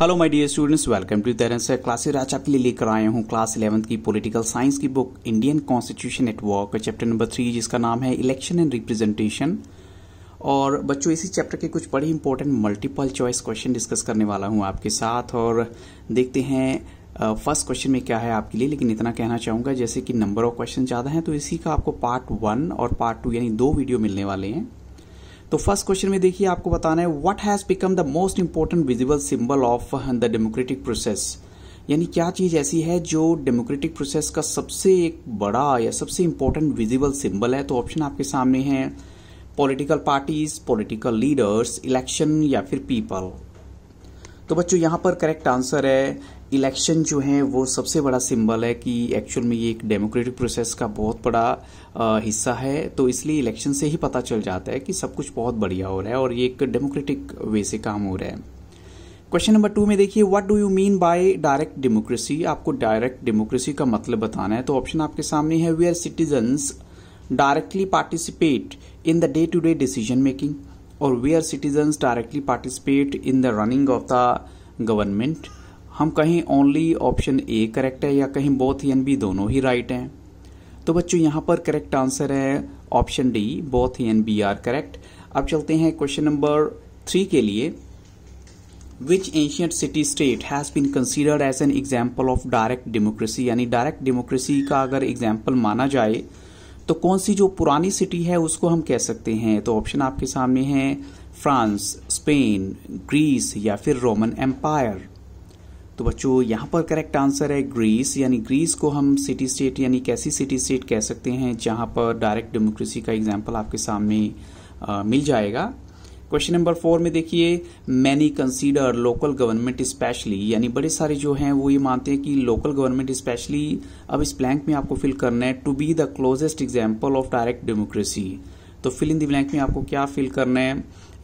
hello my dear students welcome to तेरह से classes आज आपके लिए लेकर आया हूँ क्लास इलेवंथ की पॉलिटिकल साइंस की book Indian constitution network chapter number three जिसका नाम है इलेक्शन एंड रिप्रेजेंटेशन और बच्चों इसी चैप्टर के कुछ बड़े important multiple choice question discuss करने वाला हूँ आपके साथ और देखते हैं फर्स्ट क्वेश्चन में क्या है आपके लिए लेकिन इतना कहना चाहूंगा जैसे कि नंबर ऑफ क्वेश्चन ज़्यादा है तो इसी का आपको पार्ट वन और पार्ट टू यानी दो वीडियो मिलने वाले हैं तो फर्स्ट क्वेश्चन में देखिए आपको बताना है what has become the most important visible symbol of the democratic process यानी क्या चीज़ ऐसी है जो डेमोक्रेटिक प्रोसेस का सबसे एक बड़ा या सबसे इंपॉर्टेंट विजिबल सिंबल है तो ऑप्शन आपके सामने है political parties political leaders election या फिर पीपल तो बच्चों यहां पर करेक्ट आंसर है इलेक्शन जो है वो सबसे बड़ा सिंबल है कि एक्चुअल में ये एक डेमोक्रेटिक प्रोसेस का बहुत बड़ा आ, हिस्सा है तो इसलिए इलेक्शन से ही पता चल जाता है कि सब कुछ बहुत बढ़िया हो रहा है और ये एक डेमोक्रेटिक वे से काम हो रहा है क्वेश्चन नंबर टू में देखिए what do you mean by direct democracy आपको डायरेक्ट डेमोक्रेसी का मतलब बताना है तो ऑप्शन आपके सामने है we are citizen directly participate in the day to day decision making और we are citizens directly participate in the running of the government हम कहीं ओनली ऑप्शन ए करेक्ट है या कहीं बोथ ही एन बी दोनों ही राइट हैं तो बच्चों यहां पर करेक्ट आंसर है ऑप्शन डी बोथ ही एन बी आर करेक्ट अब चलते हैं क्वेश्चन नंबर थ्री के लिए which ancient city state has been considered as an example of direct democracy यानी डायरेक्ट डेमोक्रेसी का अगर एग्जाम्पल माना जाए तो कौन सी जो पुरानी सिटी है उसको हम कह सकते हैं तो ऑप्शन आपके सामने है फ्रांस स्पेन ग्रीस या फिर रोमन एम्पायर तो बच्चों यहाँ पर करेक्ट आंसर है ग्रीस यानी ग्रीस को हम सिटी स्टेट यानी कैसी सिटी स्टेट कह सकते हैं जहाँ पर डायरेक्ट डेमोक्रेसी का एग्जाम्पल आपके सामने आ, मिल जाएगा क्वेश्चन नंबर फोर में देखिए many consider local government especially यानी बड़े सारे जो हैं वो ये मानते हैं कि लोकल गवर्नमेंट स्पेशली अब इस ब्लैंक में आपको फिल करना है to be the closest example of direct democracy तो फिल इन द ब्लैंक में आपको क्या फिल करना है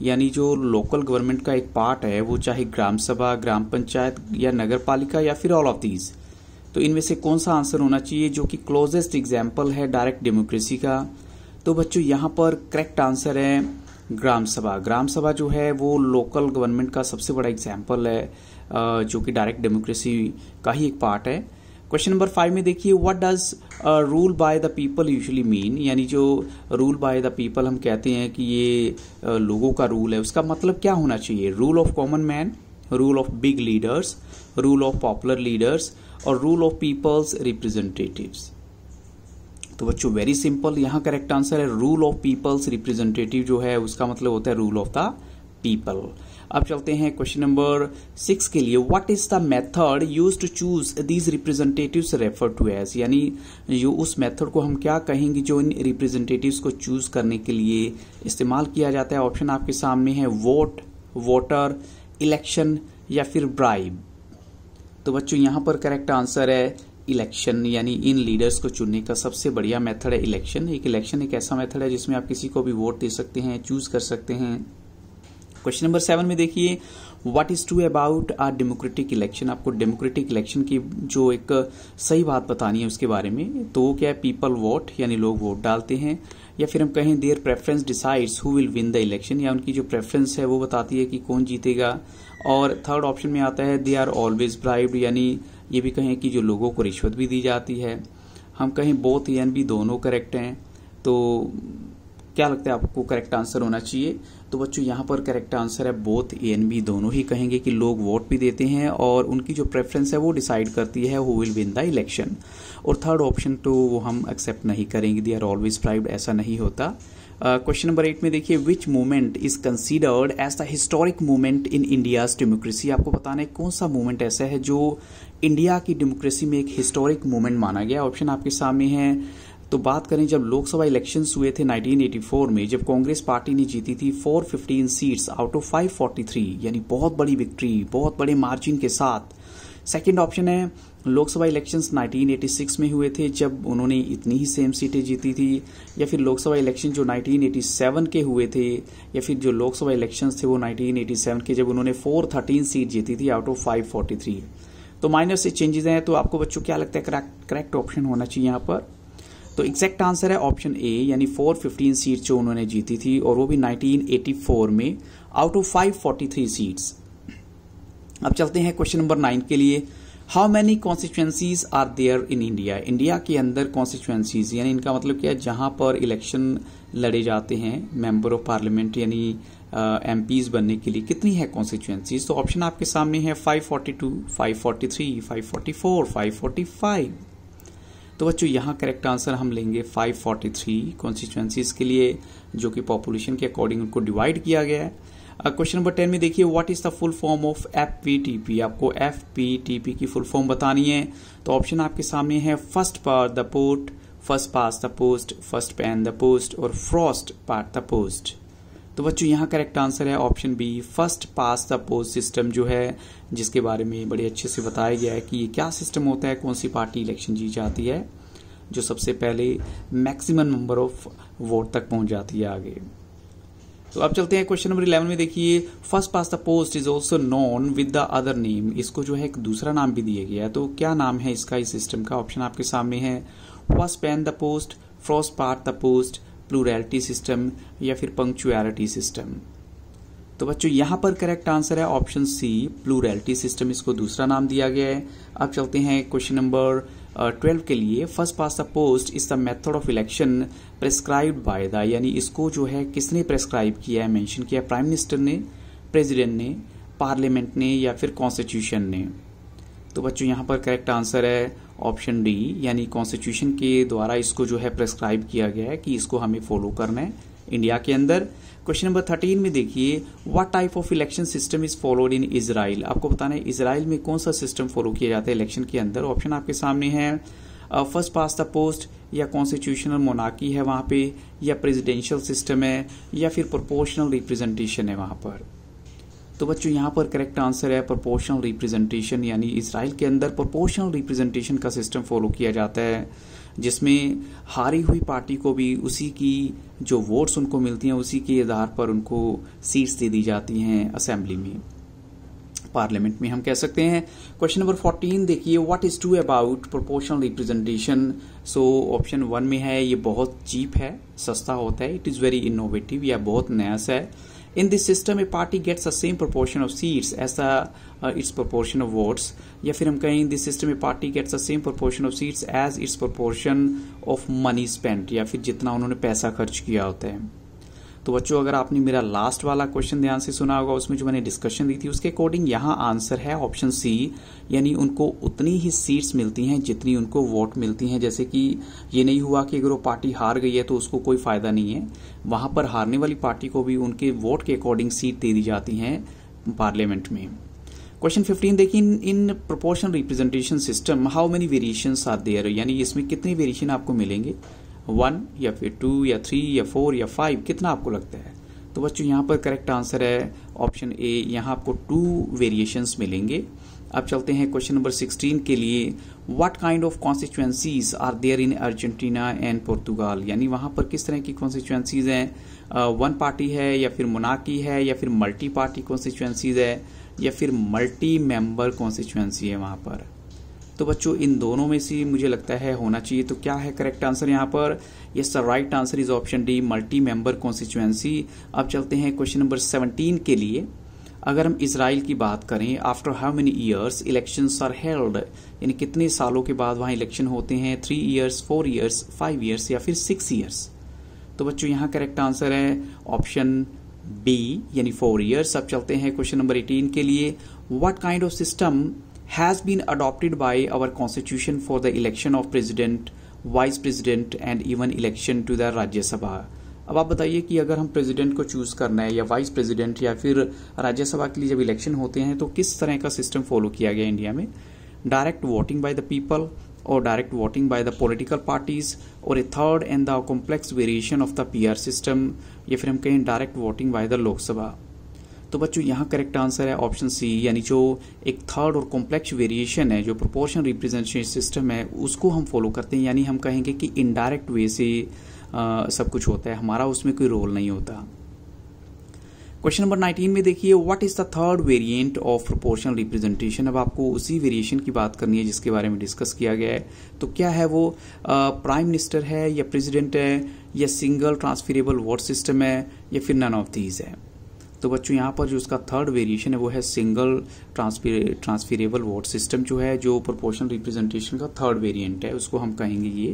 यानी जो लोकल गवर्नमेंट का एक पार्ट है वो चाहे ग्राम सभा ग्राम पंचायत या नगर पालिका या फिर ऑल ऑफ दीज तो इनमें से कौन सा आंसर होना चाहिए जो कि क्लोजेस्ट एग्जाम्पल है डायरेक्ट डेमोक्रेसी का तो बच्चों यहाँ पर करेक्ट आंसर है ग्राम सभा ग्राम सभा जो है वो लोकल गवर्नमेंट का सबसे बड़ा एग्जाम्पल है जो कि डायरेक्ट डेमोक्रेसी का ही एक पार्ट है क्वेश्चन नंबर फाइव में देखिए what does rule by the people usually mean यानी जो रूल बाय द पीपल हम कहते हैं कि ये uh, लोगों का रूल है उसका मतलब क्या होना चाहिए rule of common man rule of big leaders rule of popular leaders और रूल ऑफ पीपल्स रिप्रेजेंटेटिव्स तो बच्चों वेरी सिंपल यहाँ करेक्ट आंसर है रूल ऑफ पीपल्स रिप्रेजेंटेटिव जो है उसका मतलब होता है रूल ऑफ द पीपल अब चलते हैं क्वेश्चन नंबर सिक्स के लिए what is the method use to choose these representative refer to as यानी जो उस मेथड को हम क्या कहेंगे जो इन रिप्रेजेंटेटिव को चूज करने के लिए इस्तेमाल किया जाता है ऑप्शन आपके सामने है वोट वोटर इलेक्शन या फिर ब्राइब तो बच्चों यहाँ पर करेक्ट आंसर है इलेक्शन यानी इन लीडर्स को चुनने का सबसे बढ़िया मेथड है इलेक्शन एक इलेक्शन एक ऐसा मेथड है जिसमें आप किसी को भी वोट दे सकते हैं चूज कर सकते हैं क्वेश्चन नंबर सेवन में देखिए what is true about our democratic election आपको डेमोक्रेटिक इलेक्शन की जो एक सही बात बतानी है उसके बारे में तो वो क्या है पीपल वोट यानी लोग वोट डालते हैं या फिर हम कहें their preference decides who will win the election या उनकी जो प्रेफरेंस है वो बताती है कि कौन जीतेगा और थर्ड ऑप्शन में आता है दे आर ऑलवेज ब्राइब्ड यानी ये भी कहें कि जो लोगों को रिश्वत भी दी जाती है हम कहें बोथ यानी भी दोनों करेक्ट हैं तो क्या लगता है आपको करेक्ट आंसर होना चाहिए तो बच्चों यहाँ पर करेक्ट आंसर है बोथ ए एन बी दोनों ही कहेंगे कि लोग वोट भी देते हैं और उनकी जो प्रेफरेंस है वो डिसाइड करती है who will win the election और थर्ड ऑप्शन तो वो हम एक्सेप्ट नहीं करेंगे दे आर ऑलवेज प्राइड ऐसा नहीं होता क्वेश्चन नंबर एट में देखिए which movement is considered as the historic movement in India's democracy आपको बताना है कौन सा मूवमेंट ऐसा है जो इंडिया की डेमोक्रेसी में एक हिस्टोरिक मूवमेंट माना गया ऑप्शन आपके सामने है तो बात करें जब लोकसभा इलेक्शन हुए थे 1984 में जब कांग्रेस पार्टी ने जीती थी 415 सीट्स आउट ऑफ 543 यानी बहुत बड़ी विक्ट्री बहुत बड़े मार्जिन के साथ सेकंड ऑप्शन है लोकसभा इलेक्शंस 1986 में हुए थे जब उन्होंने इतनी ही सेम सीटें जीती थी या फिर लोकसभा इलेक्शन जो 1987 के हुए थे या फिर जो लोकसभा इलेक्शंस थे वो 1987 के जब उन्होंने 413 सीट जीती थी आउट ऑफ 543 तो माइनर से चेंजेस हैं तो आपको बच्चों क्या लगता है करेक्ट ऑप्शन होना चाहिए यहाँ पर तो एग्जैक्ट आंसर है ऑप्शन ए यानी फिफ्टीन सीट जो उन्होंने जीती थी और वो भी 1984 में out of five forty three seats अब चलते हैं क्वेश्चन नंबर नाइन के लिए how many constituencies are there in India India के अंदर कॉन्स्टिट्युएंसीज यानी इनका मतलब क्या है जहां पर इलेक्शन लड़े जाते हैं मेंबर ऑफ पार्लियामेंट यानी एम uh, बनने के लिए कितनी है कॉन्स्टिट्युएंसीज तो ऑप्शन आपके सामने है 542, 543, 544, 545 तो बच्चों यहाँ करेक्ट आंसर हम लेंगे 543 फोर्टी कॉन्स्टिट्यूंसीज के लिए जो कि पॉपुलेशन के अकॉर्डिंग उनको डिवाइड किया गया है क्वेश्चन नंबर टेन में देखिए what is the full form of F P आपको एफ पी की फुल फॉर्म बतानी है तो ऑप्शन आपके सामने है first par the port first past the post first pan the post और फ्रॉस्ट पार्ट द पोस्ट तो बच्चों यहाँ करेक्ट आंसर है option B first past the post system जो है जिसके बारे में बड़े अच्छे से बताया गया है कि ये क्या सिस्टम होता है कौन सी पार्टी इलेक्शन जीत जाती है जो सबसे पहले मैक्सिमम नंबर ऑफ वोट तक पहुंच जाती है आगे तो अब चलते हैं क्वेश्चन नंबर इलेवन में देखिए first past the post is also known with the other name इसको जो है एक दूसरा नाम भी दिया गया है तो क्या नाम है इसका इस सिस्टम का ऑप्शन आपके सामने है first pan the post frost part the post plurality system या फिर पंक्चुअलिटी सिस्टम तो बच्चों यहां पर करेक्ट आंसर है ऑप्शन सी प्लूरैलिटी सिस्टम इसको दूसरा नाम दिया गया है अब चलते हैं क्वेश्चन नंबर ट्वेल्व के लिए first past the post is the method of election prescribe by the यानी इसको जो है किसने प्रेस्क्राइब किया है मेंशन किया प्राइम मिनिस्टर ने प्रेसिडेंट ने पार्लियामेंट ने या फिर कॉन्स्टिट्यूशन ने तो बच्चों यहाँ पर करेक्ट आंसर है ऑप्शन डी यानी कॉन्स्टिट्यूशन के द्वारा इसको जो है प्रेस्क्राइब किया गया है कि इसको हमें फॉलो करना है इंडिया के अंदर क्वेश्चन नंबर थर्टीन में देखिए what type of election system is followed in Israel आपको बताना है इसराइल में कौन सा सिस्टम फॉलो किया जाता है इलेक्शन के अंदर ऑप्शन आपके सामने है फर्स्ट पास द पोस्ट या कॉन्स्टिट्यूशनल मोनाकी है वहां पे या प्रेसिडेंशियल सिस्टम है या फिर प्रोपोर्शनल रिप्रेजेंटेशन है वहां पर तो बच्चों यहाँ पर करेक्ट आंसर है प्रोपोर्शनल रिप्रेजेंटेशन यानी इसराइल के अंदर प्रोपोर्शनल रिप्रेजेंटेशन का सिस्टम फॉलो किया जाता है जिसमें हारी हुई पार्टी को भी उसी की जो वोट्स उनको मिलती हैं उसी के आधार पर उनको सीट्स दे दी जाती हैं असेंबली में पार्लियामेंट में हम कह सकते हैं क्वेश्चन नंबर फोर्टीन देखिए what is true about proportional representation so option one में है ये बहुत चीप है सस्ता होता है इट इज़ वेरी इनोवेटिव या बहुत नया सा है in this system a party gets a same proportion of seats as a its proportion of votes या फिर हम कहें in this system a party gets the same proportion of seats as its proportion of money spent या फिर जितना उन्होंने पैसा खर्च किया होता है तो बच्चों अगर आपने मेरा लास्ट वाला क्वेश्चन ध्यान से सुना होगा उसमें जो मैंने डिस्कशन दी थी उसके अकॉर्डिंग यहाँ आंसर है ऑप्शन सी यानी उनको उतनी ही सीट्स मिलती हैं जितनी उनको वोट मिलती हैं जैसे कि ये नहीं हुआ कि अगर वो पार्टी हार गई है तो उसको कोई फायदा नहीं है वहां पर हारने वाली पार्टी को भी उनके वोट के अकॉर्डिंग सीट दे दी जाती है पार्लियामेंट में क्वेश्चन 15 देखिए in in proportion representation system how many variation are there यानी इसमें कितने वेरिएशन आपको मिलेंगे वन या फिर टू या थ्री या फोर या फाइव कितना आपको लगता है तो बच्चों यहाँ पर करेक्ट आंसर है ऑप्शन ए यहाँ आपको टू वेरिएशन मिलेंगे अब चलते हैं क्वेश्चन नंबर 16 के लिए what kind of constituencies are there in Argentina and Portugal यानी वहाँ पर किस तरह की कॉन्स्टिचुएंसीज हैं वन पार्टी है या फिर मुनाकी है या फिर मल्टी पार्टी कॉन्स्टिचुएंसीज है या फिर मल्टी मेंबर कॉन्स्टिचुएंसी है वहाँ पर तो बच्चों इन दोनों में से मुझे लगता है होना चाहिए तो क्या है करेक्ट आंसर यहाँ पर yes sir right answer is option D multi member constituency अब चलते हैं क्वेश्चन नंबर सेवनटीन के लिए अगर हम इसराइल की बात करें after how many years election are held यानी कितने सालों के बाद वहां इलेक्शन होते हैं three years four years five years या फिर सिक्स ईयर्स तो बच्चों यहाँ करेक्ट आंसर है ऑप्शन बी यानी फोर ईयर्स अब चलते हैं क्वेश्चन नंबर एटीन के लिए what kind of system has been adopted by our constitution for the election of president vice president and even election to the rajya sabha अब आप बताइए कि अगर हम प्रेसिडेंट को चूज करना है या वाइस प्रेसिडेंट या फिर राज्यसभा के लिए जब इलेक्शन होते हैं तो किस तरह का सिस्टम फॉलो किया गया इंडिया में direct voting by the people और direct voting by the political parties और a third and the complex variation of the PR system या फिर हम कहें direct voting by the Lok Sabha तो बच्चों यहाँ करेक्ट आंसर है ऑप्शन सी यानी जो एक थर्ड और कॉम्प्लेक्स वेरिएशन है जो प्रोपोर्शन रिप्रेजेंटेशन सिस्टम है उसको हम फॉलो करते हैं यानी हम कहेंगे कि इनडायरेक्ट वे से आ, सब कुछ होता है हमारा उसमें कोई रोल नहीं होता क्वेश्चन नंबर 19 में देखिए what is the third variant of proportional representation अब आपको उसी वेरिएशन की बात करनी है जिसके बारे में डिस्कस किया गया है तो क्या है वो प्राइम मिनिस्टर है या प्रेसिडेंट है या सिंगल ट्रांसफरेबल वोट सिस्टम है या फिर नन ऑफ दीज है तो बच्चों यहाँ पर जो उसका थर्ड वेरिएशन है वो है सिंगल ट्रांसफिरेबल वोट सिस्टम जो है जो प्रोपोर्शनल रिप्रेजेंटेशन का थर्ड वेरिएंट है उसको हम कहेंगे ये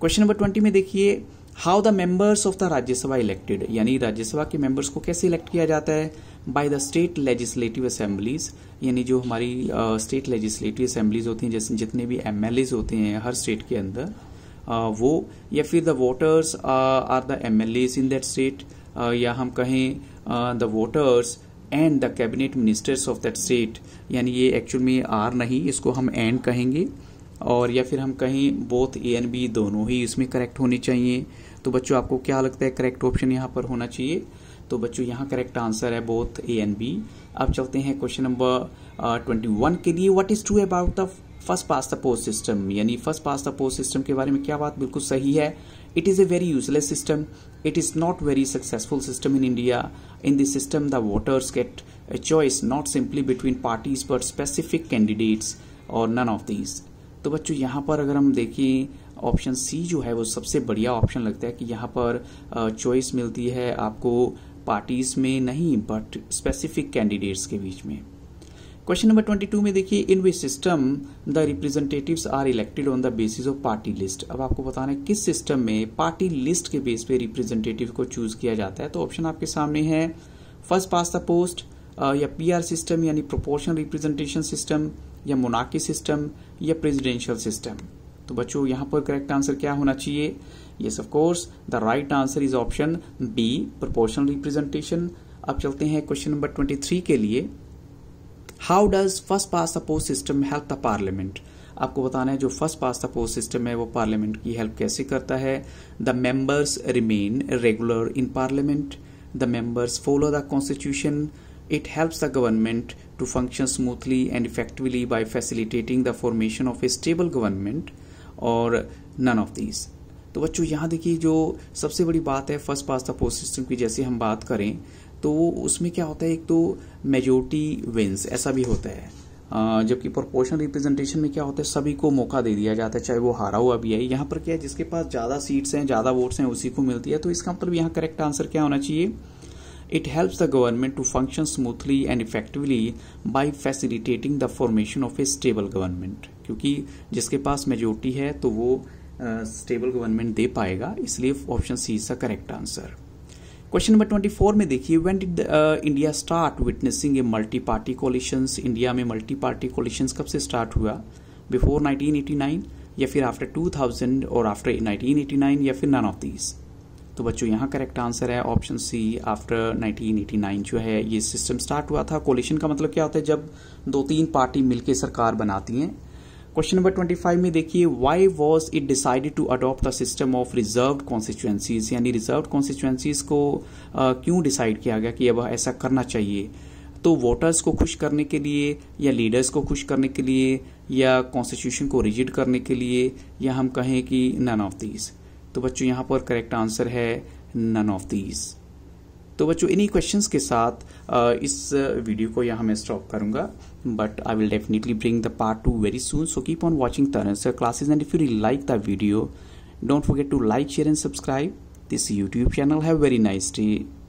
क्वेश्चन नंबर ट्वेंटी में देखिए how the members of the Rajya Sabha elected यानी राज्यसभा के मेंबर्स को कैसे इलेक्ट किया जाता है by the state legislative assemblies यानी जो हमारी स्टेट लेजिस्लेटिव असेंबलीज होती हैं जैसे जितने भी एम होते हैं हर स्टेट के अंदर uh, वो या फिर the voters are the M in that state या हम कहें the voters and the cabinet ministers of that state यानी ये एक्चुअल में आर नहीं इसको हम एंड कहेंगे और या फिर हम कहें बोथ ए एंड बी दोनों ही इसमें करेक्ट होने चाहिए तो बच्चों आपको क्या लगता है करेक्ट ऑप्शन यहाँ पर होना चाहिए तो बच्चों यहाँ करेक्ट आंसर है बोथ ए एंड बी अब चलते हैं क्वेश्चन नंबर ट्वेंटी वन के लिए what is true about the first past the post system यानी first past the post system के बारे में क्या बात बिल्कुल सही है it is a very useless system it is not very successful system in India in this system the voters get a choice not simply between parties but specific candidates और none of these तो बच्चों यहां पर अगर हम देखें option C जो है वो सबसे बढ़िया ऑप्शन लगता है कि यहां पर चॉइस मिलती है आपको पार्टीज में नहीं बट स्पेसिफिक कैंडिडेट्स के बीच में क्वेश्चन नंबर ट्वेंटी टू में देखिए in which system the representatives are elected on the basis of party list अब आपको बताना है किस सिस्टम में पार्टी लिस्ट के बेस पे रिप्रेजेंटेटिव को चूज किया जाता है तो ऑप्शन आपके सामने है फर्स्ट पास द पोस्ट या पीआर सिस्टम यानी प्रोपोर्शनल रिप्रेजेंटेशन सिस्टम या मोनाकी सिस्टम या प्रेजिडेंशियल सिस्टम तो बच्चों यहां पर करेक्ट आंसर क्या होना चाहिए ये of course the right answer is option B proportional representation अब चलते हैं क्वेश्चन नंबर ट्वेंटी थ्री के लिए how does first past suppose system help the parliament आपको बताना है जो first past the post system है वो पार्लियामेंट की हेल्प कैसे करता है the members remain regular in parliament the members follow the constitution it helps the government to function smoothly and effectively by facilitating the formation of a stable government और none of these तो बच्चों यहां देखिए जो सबसे बड़ी बात है first past the post system की जैसे हम बात करें तो उसमें क्या होता है एक तो मेजोरिटी विंस ऐसा भी होता है जबकि प्रोपोर्शनल रिप्रेजेंटेशन में क्या होता है सभी को मौका दे दिया जाता है चाहे वो हारा हुआ भी है यहाँ पर क्या है जिसके पास ज़्यादा सीट्स हैं ज़्यादा वोट्स हैं उसी को मिलती है तो इसका मतलब यहाँ करेक्ट आंसर क्या होना चाहिए it helps the government to function smoothly and effectively by facilitating the formation of a stable government क्योंकि जिसके पास मेजोरिटी है तो वो स्टेबल uh, गवर्नमेंट दे पाएगा इसलिए option C is the correct answer question number twenty four में देखिए when did India start witnessing a multi party coalitions India में मल्टी पार्टी कोलिशंस कब से स्टार्ट हुआ बिफोर 1989 या फिर आफ्टर 2000 और आफ्टर 1989 या फिर नन ऑफ दीज तो बच्चों यहाँ करेक्ट आंसर है ऑप्शन सी आफ्टर 1989 जो है ये सिस्टम स्टार्ट हुआ था कोलिशन का मतलब क्या होता है जब दो तीन पार्टी मिलकर सरकार बनाती हैं क्वेश्चन नंबर ट्वेंटी फाइव में देखिए why was it decided to adopt system of reserve constituencies यानी रिजर्व कॉन्स्टिट्यूएंसीज को क्यों डिसाइड किया गया कि अब ऐसा करना चाहिए तो वोटर्स को खुश करने के लिए या लीडर्स को खुश करने के लिए या कॉन्स्टिट्यूशन को रिजिड करने के लिए या हम कहें कि नन ऑफ दीज तो बच्चों यहां पर करेक्ट आंसर है नन ऑफ दीज तो बच्चों इन्हीं क्वेश्चंस के साथ इस वीडियो को यहां मैं स्टॉप करूंगा but i will definitely bring the part 2 very soon so keep on watching Tarun classes and if you really like the video don't forget to like share and subscribe this youtube channel have very nice day